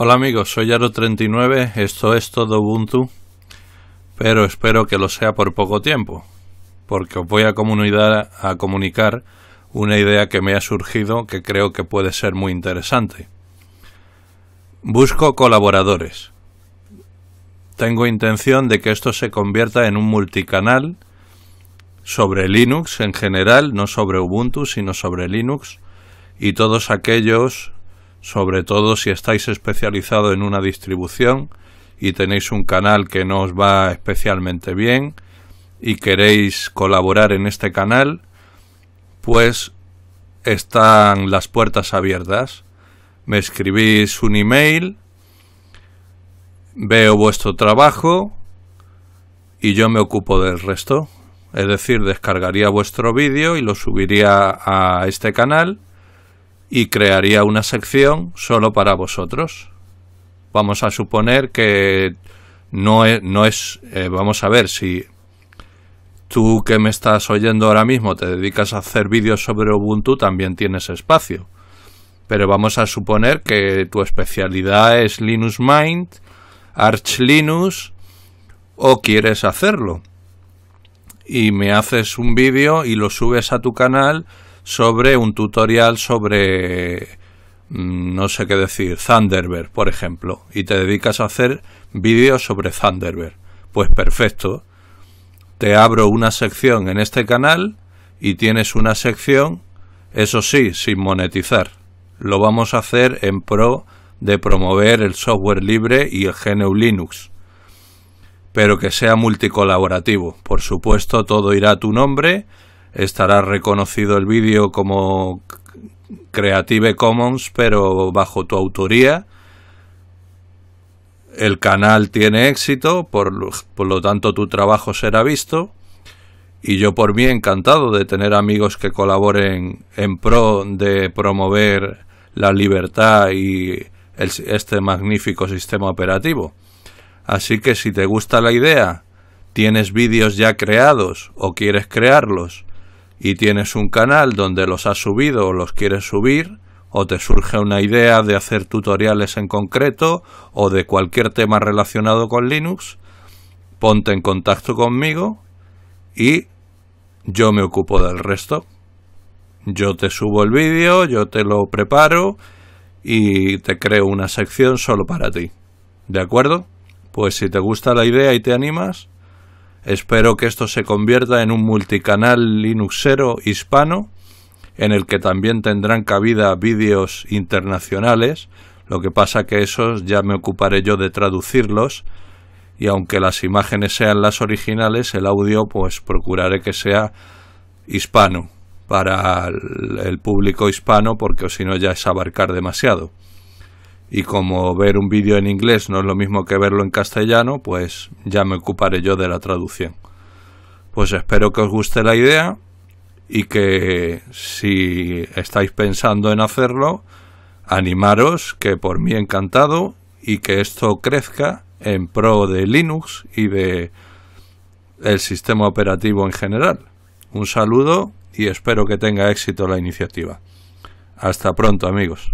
Hola amigos, soy Yaro39, esto es todo Ubuntu, pero espero que lo sea por poco tiempo, porque os voy a, comunidad a comunicar una idea que me ha surgido que creo que puede ser muy interesante. Busco colaboradores. Tengo intención de que esto se convierta en un multicanal sobre Linux en general, no sobre Ubuntu, sino sobre Linux, y todos aquellos sobre todo si estáis especializado en una distribución y tenéis un canal que no os va especialmente bien y queréis colaborar en este canal, pues están las puertas abiertas. Me escribís un email, veo vuestro trabajo y yo me ocupo del resto. Es decir, descargaría vuestro vídeo y lo subiría a este canal y crearía una sección solo para vosotros. Vamos a suponer que no es, no es eh, vamos a ver si tú que me estás oyendo ahora mismo te dedicas a hacer vídeos sobre Ubuntu también tienes espacio. Pero vamos a suponer que tu especialidad es Linux mind Arch Linux o quieres hacerlo. Y me haces un vídeo y lo subes a tu canal sobre un tutorial sobre mm, no sé qué decir, Thunderbird, por ejemplo, y te dedicas a hacer vídeos sobre Thunderbird. Pues perfecto. Te abro una sección en este canal y tienes una sección, eso sí, sin monetizar. Lo vamos a hacer en pro de promover el software libre y el GNU Linux. Pero que sea multicolaborativo. Por supuesto, todo irá a tu nombre estará reconocido el vídeo como Creative Commons, pero bajo tu autoría. El canal tiene éxito, por, lo tanto tu trabajo será visto. Y yo por mí encantado de tener amigos que colaboren en pro de promover la libertad y este magnífico sistema operativo. Así que si te gusta la idea, tienes vídeos ya creados o quieres crearlos y tienes un canal donde los has subido o los quieres subir, o te surge una idea de hacer tutoriales en concreto o de cualquier tema relacionado con Linux, ponte en contacto conmigo y yo me ocupo del resto. Yo te subo el vídeo, yo te lo preparo y te creo una sección solo para ti. ¿De acuerdo? Pues si te gusta la idea y te animas, Espero que esto se convierta en un multicanal linuxero hispano en el que también tendrán cabida vídeos internacionales, lo que pasa que esos ya me ocuparé yo de traducirlos y aunque las imágenes sean las originales, el audio pues procuraré que sea hispano para el público hispano porque si no ya es abarcar demasiado y como ver un vídeo en inglés no es lo mismo que verlo en castellano, pues ya me ocuparé yo de la traducción. Pues espero que os guste la idea y que si estáis pensando en hacerlo, animaros, que por mí encantado y que esto crezca en pro de Linux y de el sistema operativo en general. Un saludo y espero que tenga éxito la iniciativa. Hasta pronto amigos.